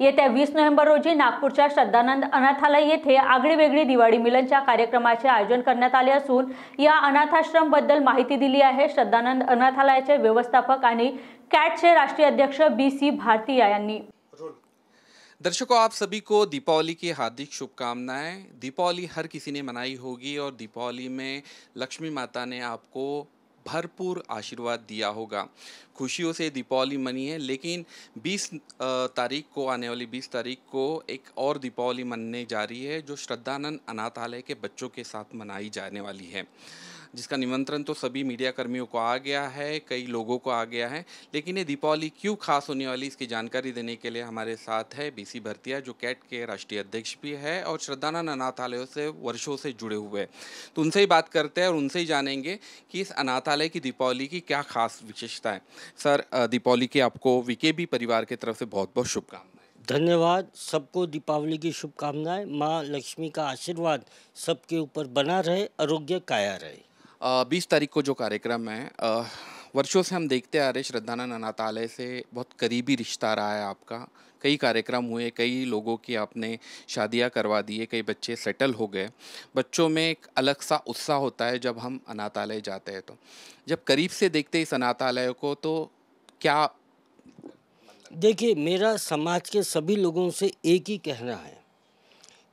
येत्या वीस नोव्हेंबर रोजी नागपूरच्या श्रद्धानंद अनाथालय येथे आगळीवेगळी दिवाळी मिलनच्या कार्यक्रमाचे आयोजन करण्यात आले असून या अनाथाश्रमबद्दल माहिती दिली आहे श्रद्धानंद अनाथालयाचे व्यवस्थापक आणि कॅटचे राष्ट्रीय अध्यक्ष बी सी भारतीया यांनी दर्शकों आप सभी को दीपावली की हार्दिक शुभकामनाएं दीपावली हर किसी ने मनाई होगी और दीपावली में लक्ष्मी माता ने आपको भरपूर आशीर्वाद दिया होगा खुशियों से दीपावली मनी है लेकिन 20 तारीख को आने वाली 20 तारीख को एक और दीपावली मनने जा रही है जो श्रद्धानंद अनाथालय के बच्चों के साथ मनाई जाने वाली है जिसका निमंत्रण तो सभी मीडिया कर्मियों को आ गया है कई लोगों को आ गया है लेकिन ये दीपावली क्यों खास होने वाली इसकी जानकारी देने के लिए हमारे साथ है बीसी भरतिया जो कैट के राष्ट्रीय अध्यक्ष भी है और श्रद्धानंद अनाथालयों से वर्षों से जुड़े हुए हैं तो उनसे ही बात करते हैं और उनसे ही जानेंगे कि इस अनाथालय की दीपावली की क्या खास विशेषता है सर दीपावली की आपको भी परिवार की तरफ से बहुत बहुत शुभकामनाएं धन्यवाद सबको दीपावली की शुभकामनाएं माँ लक्ष्मी का आशीर्वाद सबके ऊपर बना रहे आरोग्य काया रहे बीस तारीख को जो कार्यक्रम है वर्षों से हम देखते आ रहे श्रद्धानंद अनाथालय से बहुत करीबी रिश्ता रहा है आपका कई कार्यक्रम हुए कई लोगों की आपने शादियां करवा दिए कई बच्चे सेटल हो गए बच्चों में एक अलग सा उत्साह होता है जब हम अनाथालय जाते हैं तो जब करीब से देखते इस अनाथालय को तो क्या देखिए मेरा समाज के सभी लोगों से एक ही कहना है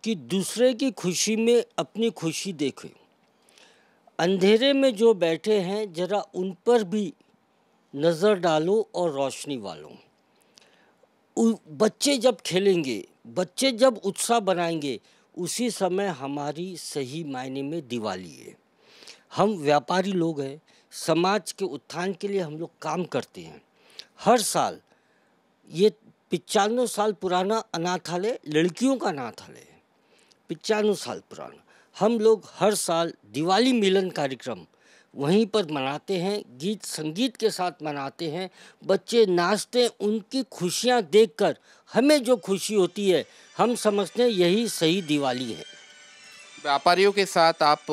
कि दूसरे की खुशी में अपनी खुशी देखें अंधेरे में जो बैठे हैं ज़रा उन पर भी नज़र डालो और रोशनी वालो बच्चे जब खेलेंगे बच्चे जब उत्साह बनाएंगे उसी समय हमारी सही मायने में दिवाली है हम व्यापारी लोग हैं समाज के उत्थान के लिए हम लोग काम करते हैं हर साल ये पचानवे साल पुराना अनाथालय लड़कियों का अनाथालय है पचानवे साल पुराना हम लोग हर साल दिवाली मिलन कार्यक्रम वहीं पर मनाते हैं गीत संगीत के साथ मनाते हैं बच्चे नाचते उनकी खुशियां देखकर हमें जो खुशी होती है हम समझते हैं यही सही दिवाली है व्यापारियों के साथ आप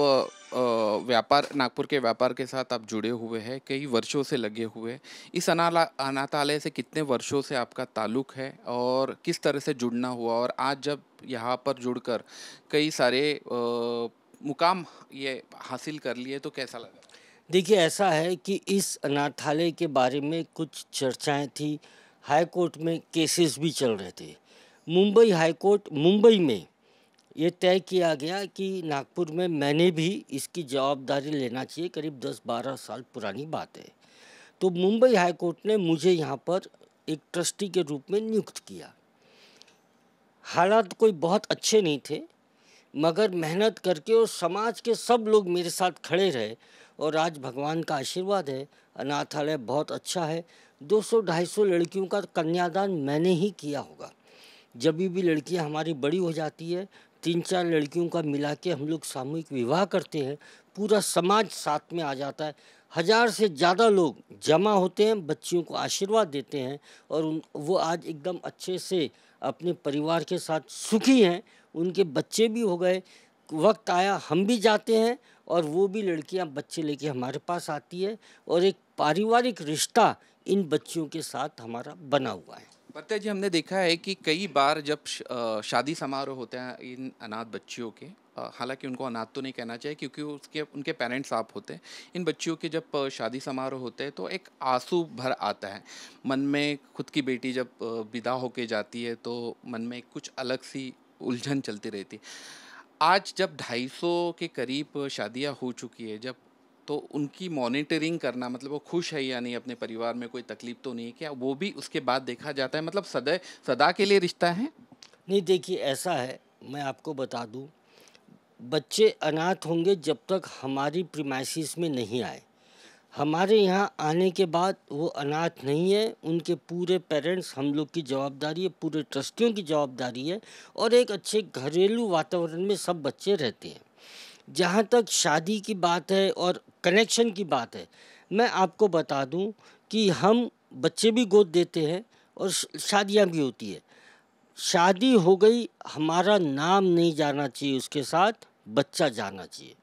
व्यापार नागपुर के व्यापार के साथ आप जुड़े हुए हैं कई वर्षों से लगे हुए हैं इस अनाला अनाथालय से कितने वर्षों से आपका ताल्लुक है और किस तरह से जुड़ना हुआ और आज जब यहाँ पर जुड़कर कई सारे मुकाम ये हासिल कर लिए तो कैसा लगा देखिए ऐसा है कि इस अनाथालय के बारे में कुछ चर्चाएं थी हाई कोर्ट में केसेस भी चल रहे थे मुंबई हाई कोर्ट मुंबई में ये तय किया गया कि नागपुर में मैंने भी इसकी जवाबदारी लेना चाहिए करीब 10-12 साल पुरानी बात है तो मुंबई हाईकोर्ट ने मुझे यहाँ पर एक ट्रस्टी के रूप में नियुक्त किया हालात कोई बहुत अच्छे नहीं थे मगर मेहनत करके और समाज के सब लोग मेरे साथ खड़े रहे और आज भगवान का आशीर्वाद है अनाथालय बहुत अच्छा है 200-250 लड़कियों का कन्यादान मैंने ही किया होगा जब भी लड़कियां हमारी बड़ी हो जाती है तीन चार लड़कियों का मिला के हम लोग सामूहिक विवाह करते हैं पूरा समाज साथ में आ जाता है हज़ार से ज़्यादा लोग जमा होते हैं बच्चियों को आशीर्वाद देते हैं और उन वो आज एकदम अच्छे से अपने परिवार के साथ सुखी हैं उनके बच्चे भी हो गए वक्त आया हम भी जाते हैं और वो भी लड़कियां बच्चे लेके हमारे पास आती है और एक पारिवारिक रिश्ता इन बच्चियों के साथ हमारा बना हुआ है प्रत्यय जी हमने देखा है कि कई बार जब शादी समारोह होते हैं इन अनाथ बच्चियों के हालांकि उनको अनाथ तो नहीं कहना चाहिए क्योंकि उसके उनके पेरेंट्स आप होते हैं इन बच्चियों के जब शादी समारोह होते हैं तो एक आंसू भर आता है मन में खुद की बेटी जब विदा होके जाती है तो मन में कुछ अलग सी उलझन चलती रहती आज जब 250 के करीब शादियां हो चुकी है जब तो उनकी मॉनिटरिंग करना मतलब वो खुश है या नहीं अपने परिवार में कोई तकलीफ तो नहीं है क्या वो भी उसके बाद देखा जाता है मतलब सदै सदा के लिए रिश्ता है नहीं देखिए ऐसा है मैं आपको बता दूँ बच्चे अनाथ होंगे जब तक हमारी प्रीमाइसिस में नहीं आए हमारे यहाँ आने के बाद वो अनाथ नहीं है उनके पूरे पेरेंट्स हम लोग की जवाबदारी है पूरे ट्रस्टियों की जवाबदारी है और एक अच्छे घरेलू वातावरण में सब बच्चे रहते हैं जहाँ तक शादी की बात है और कनेक्शन की बात है मैं आपको बता दूं कि हम बच्चे भी गोद देते हैं और शादियाँ भी होती है शादी हो गई हमारा नाम नहीं जाना चाहिए उसके साथ बच्चा जाना चाहिए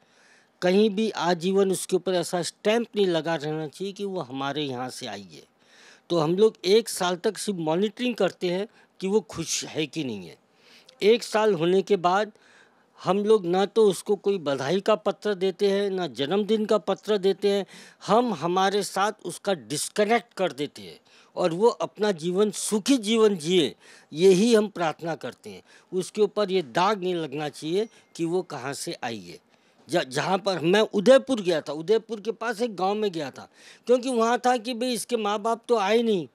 कहीं भी आजीवन उसके ऊपर ऐसा स्टैंप नहीं लगा रहना चाहिए कि वो हमारे यहाँ से आई है तो हम लोग एक साल तक सिर्फ मॉनिटरिंग करते हैं कि वो खुश है कि नहीं है एक साल होने के बाद हम लोग ना तो उसको कोई बधाई का पत्र देते हैं ना जन्मदिन का पत्र देते हैं हम हमारे साथ उसका डिस्कनेक्ट कर देते हैं और वो अपना जीवन सुखी जीवन जिए यही हम प्रार्थना करते हैं उसके ऊपर ये दाग नहीं लगना चाहिए कि वो कहाँ से आई है जहाँ पर मैं उदयपुर गया था उदयपुर के पास एक गांव में गया था क्योंकि वहाँ था कि भाई इसके माँ बाप तो आए नहीं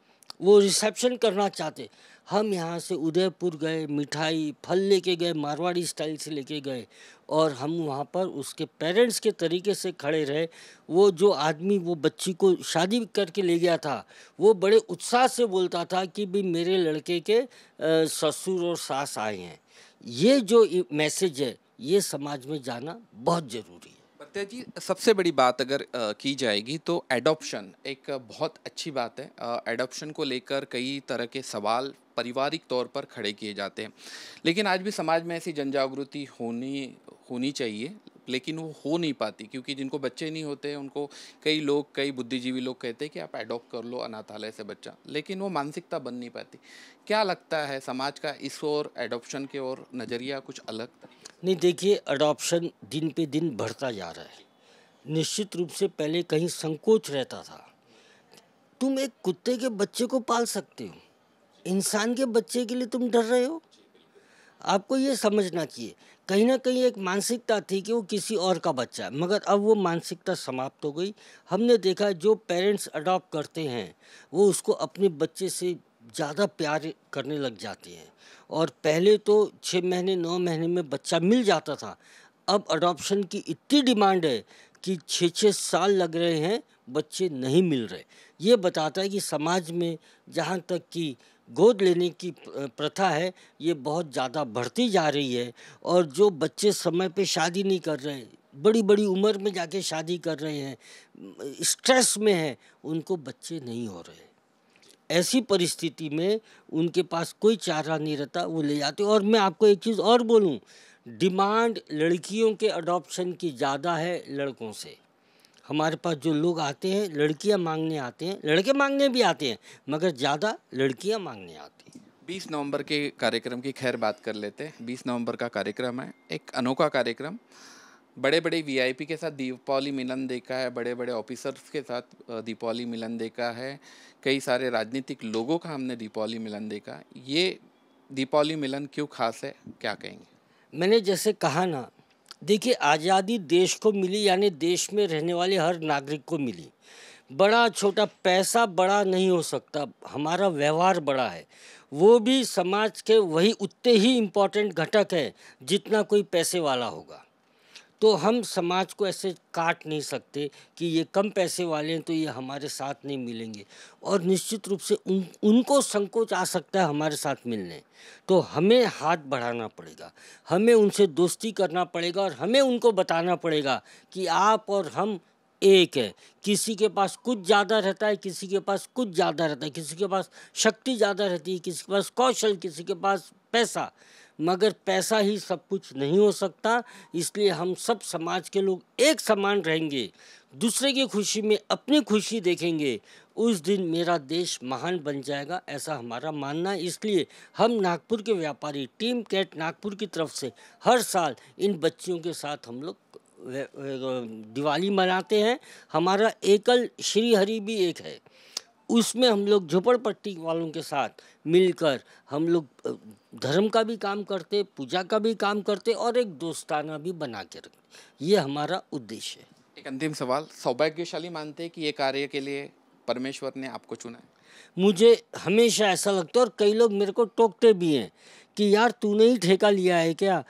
वो रिसेप्शन करना चाहते हम यहाँ से उदयपुर गए मिठाई फल लेके गए मारवाड़ी स्टाइल से लेके गए और हम वहाँ पर उसके पेरेंट्स के तरीके से खड़े रहे वो जो आदमी वो बच्ची को शादी करके ले गया था वो बड़े उत्साह से बोलता था कि भी मेरे लड़के के ससुर और सास आए हैं ये जो मैसेज है ये समाज में जाना बहुत ज़रूरी है प्रत्यय जी सबसे बड़ी बात अगर आ, की जाएगी तो एडॉप्शन एक बहुत अच्छी बात है एडॉप्शन को लेकर कई तरह के सवाल पारिवारिक तौर पर खड़े किए जाते हैं लेकिन आज भी समाज में ऐसी जन जागृति होनी होनी चाहिए लेकिन वो हो नहीं पाती क्योंकि जिनको बच्चे नहीं होते उनको कई लोग कई बुद्धिजीवी लोग कहते हैं कि आप एडॉप्ट कर लो अनाथालय से बच्चा लेकिन वो मानसिकता बन नहीं पाती क्या लगता है समाज का इस और एडॉप्शन के और नज़रिया कुछ अलग नहीं देखिए अडॉप्शन दिन पे दिन बढ़ता जा रहा है निश्चित रूप से पहले कहीं संकोच रहता था तुम एक कुत्ते के बच्चे को पाल सकते हो इंसान के बच्चे के लिए तुम डर रहे हो आपको ये समझना चाहिए कहीं ना कहीं एक मानसिकता थी कि वो किसी और का बच्चा है मगर अब वो मानसिकता समाप्त हो गई हमने देखा जो पेरेंट्स अडॉप्ट करते हैं वो उसको अपने बच्चे से ज़्यादा प्यार करने लग जाते हैं और पहले तो छः महीने नौ महीने में बच्चा मिल जाता था अब अडॉप्शन की इतनी डिमांड है कि छः छः साल लग रहे हैं बच्चे नहीं मिल रहे ये बताता है कि समाज में जहाँ तक कि गोद लेने की प्रथा है ये बहुत ज़्यादा बढ़ती जा रही है और जो बच्चे समय पे शादी नहीं कर रहे बड़ी बड़ी उम्र में जाके शादी कर रहे हैं स्ट्रेस में हैं उनको बच्चे नहीं हो रहे ऐसी परिस्थिति में उनके पास कोई चारा नहीं रहता वो ले जाते और मैं आपको एक चीज़ और बोलूँ डिमांड लड़कियों के अडॉप्शन की ज़्यादा है लड़कों से हमारे पास जो लोग आते हैं लड़कियां मांगने आते हैं लड़के मांगने भी आते हैं मगर ज़्यादा लड़कियां मांगने आती हैं बीस नवंबर के कार्यक्रम की खैर बात कर लेते हैं बीस नवंबर का कार्यक्रम है एक अनोखा कार्यक्रम बड़े बड़े वीआईपी के साथ दीपावली मिलन देखा है बड़े बड़े ऑफिसर्स के साथ दीपावली मिलन देखा है कई सारे राजनीतिक लोगों का हमने दीपावली मिलन देखा ये दीपावली मिलन क्यों खास है क्या कहेंगे मैंने जैसे कहा ना देखिए आज़ादी देश को मिली यानी देश में रहने वाले हर नागरिक को मिली बड़ा छोटा पैसा बड़ा नहीं हो सकता हमारा व्यवहार बड़ा है वो भी समाज के वही उतने ही इम्पोर्टेंट घटक है जितना कोई पैसे वाला होगा तो हम समाज को ऐसे काट नहीं सकते कि ये कम पैसे वाले हैं तो ये हमारे साथ नहीं मिलेंगे और निश्चित रूप से उन उनको संकोच आ सकता है हमारे साथ मिलने तो हमें हाथ बढ़ाना पड़ेगा हमें उनसे दोस्ती करना पड़ेगा और हमें उनको बताना पड़ेगा कि आप और हम एक है किसी के पास कुछ ज़्यादा रहता है किसी के पास कुछ ज़्यादा रहता है किसी के पास शक्ति ज़्यादा रहती है किसी के पास कौशल किसी के पास पैसा मगर पैसा ही सब कुछ नहीं हो सकता इसलिए हम सब समाज के लोग एक समान रहेंगे दूसरे की खुशी में अपनी खुशी देखेंगे उस दिन मेरा देश महान बन जाएगा ऐसा हमारा मानना है इसलिए हम नागपुर के व्यापारी टीम कैट नागपुर की तरफ से हर साल इन बच्चियों के साथ हम लोग दिवाली मनाते हैं हमारा एकल श्रीहरि भी एक है उसमें हम लोग झोपड़पट्टी वालों के साथ मिलकर हम लोग धर्म का भी काम करते पूजा का भी काम करते और एक दोस्ताना भी बना के रखते ये हमारा उद्देश्य है एक अंतिम सवाल सौभाग्यशाली मानते हैं कि ये कार्य के लिए परमेश्वर ने आपको चुना है मुझे हमेशा ऐसा लगता है और कई लोग मेरे को टोकते भी हैं कि यार तूने ही ठेका लिया है क्या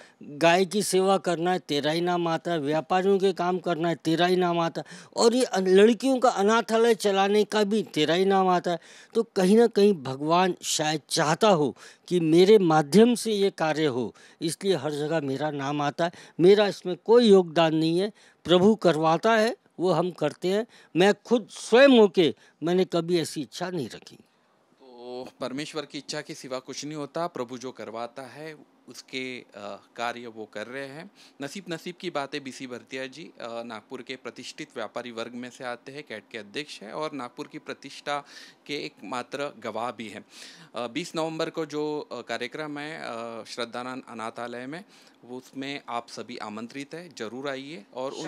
गाय की सेवा करना है तेरा ही नाम आता है व्यापारियों के काम करना है तेरा ही नाम आता है और ये लड़कियों का अनाथालय चलाने का भी तेरा ही नाम आता है तो कहीं ना कहीं भगवान शायद चाहता हो कि मेरे माध्यम से ये कार्य हो इसलिए हर जगह मेरा नाम आता है मेरा इसमें कोई योगदान नहीं है प्रभु करवाता है वो हम करते हैं मैं खुद स्वयं होके मैंने कभी ऐसी इच्छा नहीं रखी परमेश्वर की इच्छा के सिवा कुछ नहीं होता प्रभु जो करवाता है उसके कार्य वो कर रहे हैं नसीब नसीब की बात है बीसी भरतिया जी नागपुर के प्रतिष्ठित व्यापारी वर्ग में से आते हैं कैट के अध्यक्ष हैं और नागपुर की प्रतिष्ठा के एक मात्र गवाह भी हैं बीस नवंबर को जो कार्यक्रम है श्रद्धानंद अनाथालय में वो उसमें आप सभी आमंत्रित हैं जरूर आइए और उन...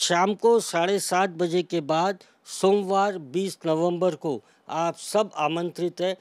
शाम को साढ़े सात बजे के बाद सोमवार बीस नवम्बर को आप सब आमंत्रित है